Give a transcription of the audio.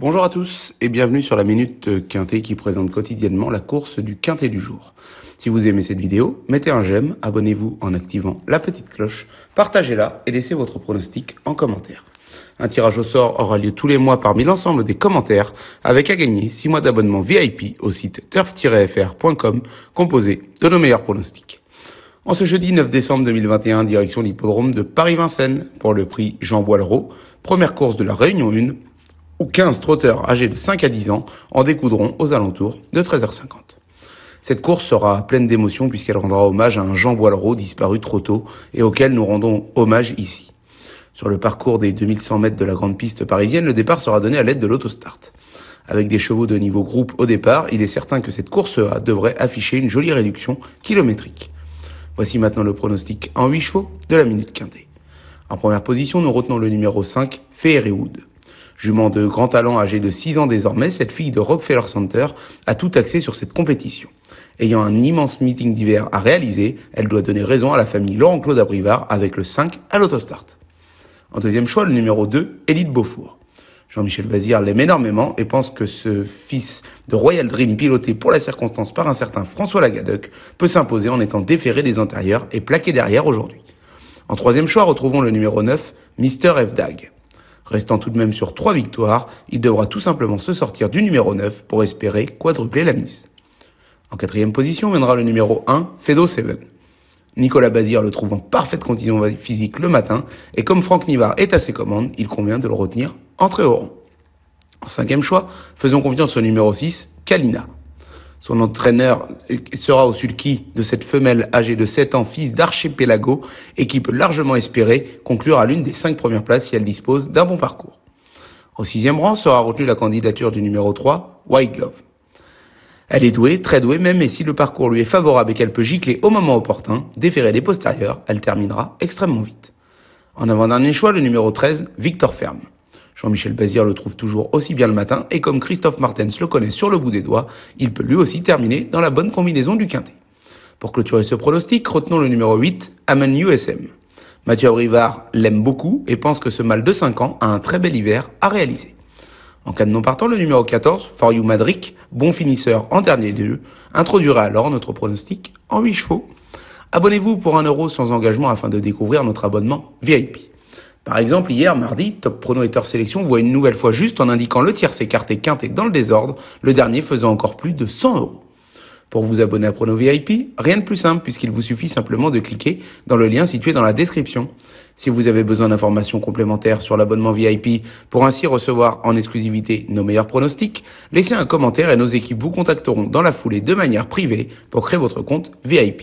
Bonjour à tous et bienvenue sur la Minute Quintet qui présente quotidiennement la course du Quintet du jour. Si vous aimez cette vidéo, mettez un j'aime, abonnez-vous en activant la petite cloche, partagez-la et laissez votre pronostic en commentaire. Un tirage au sort aura lieu tous les mois parmi l'ensemble des commentaires avec à gagner 6 mois d'abonnement VIP au site turf-fr.com composé de nos meilleurs pronostics. En ce jeudi 9 décembre 2021, direction l'hippodrome de Paris-Vincennes pour le prix Jean Boileau, première course de la Réunion 1 ou 15 trotteurs âgés de 5 à 10 ans en découdront aux alentours de 13h50. Cette course sera pleine d'émotions puisqu'elle rendra hommage à un Jean Boileau disparu trop tôt et auquel nous rendons hommage ici. Sur le parcours des 2100 mètres de la grande piste parisienne, le départ sera donné à l'aide de l'autostart. Avec des chevaux de niveau groupe au départ, il est certain que cette course A devrait afficher une jolie réduction kilométrique. Voici maintenant le pronostic en 8 chevaux de la minute quintée. En première position, nous retenons le numéro 5, Fairywood. Jument de grand talent âgée de 6 ans désormais, cette fille de Rockefeller Center a tout axé sur cette compétition. Ayant un immense meeting d'hiver à réaliser, elle doit donner raison à la famille Laurent-Claude Abrivard avec le 5 à l'autostart. En deuxième choix, le numéro 2, Élite Beaufour. Jean-Michel Bazir l'aime énormément et pense que ce fils de Royal Dream piloté pour la circonstance par un certain François Lagadoc peut s'imposer en étant déféré des antérieurs et plaqué derrière aujourd'hui. En troisième choix, retrouvons le numéro 9, Mister F. Restant tout de même sur trois victoires, il devra tout simplement se sortir du numéro 9 pour espérer quadrupler la mise. En quatrième position viendra le numéro 1, Fedo Seven. Nicolas Bazir le trouve en parfaite condition physique le matin, et comme Franck Nivard est à ses commandes, il convient de le retenir très au rang. En cinquième choix, faisons confiance au numéro 6, Kalina. Son entraîneur sera au sulky de cette femelle âgée de 7 ans, fils d'archipelago, et qui peut largement espérer conclure à l'une des 5 premières places si elle dispose d'un bon parcours. Au sixième rang sera retenue la candidature du numéro 3, White Glove. Elle est douée, très douée même, et si le parcours lui est favorable et qu'elle peut gicler au moment opportun, déférer les postérieurs, elle terminera extrêmement vite. En avant-dernier choix, le numéro 13, Victor Ferme. Jean-Michel Bazir le trouve toujours aussi bien le matin et comme Christophe Martens le connaît sur le bout des doigts, il peut lui aussi terminer dans la bonne combinaison du quintet. Pour clôturer ce pronostic, retenons le numéro 8, Amen USM. Mathieu Abrivard l'aime beaucoup et pense que ce mâle de 5 ans a un très bel hiver à réaliser. En cas de non partant, le numéro 14, For You Madrick, bon finisseur en dernier lieu, introduira alors notre pronostic en 8 chevaux. Abonnez-vous pour 1€ euro sans engagement afin de découvrir notre abonnement VIP. Par exemple, hier, mardi, Top Prono et Tor Sélection voient une nouvelle fois juste en indiquant le tiers écarté quinté dans le désordre, le dernier faisant encore plus de 100 euros. Pour vous abonner à Prono VIP, rien de plus simple puisqu'il vous suffit simplement de cliquer dans le lien situé dans la description. Si vous avez besoin d'informations complémentaires sur l'abonnement VIP pour ainsi recevoir en exclusivité nos meilleurs pronostics, laissez un commentaire et nos équipes vous contacteront dans la foulée de manière privée pour créer votre compte VIP.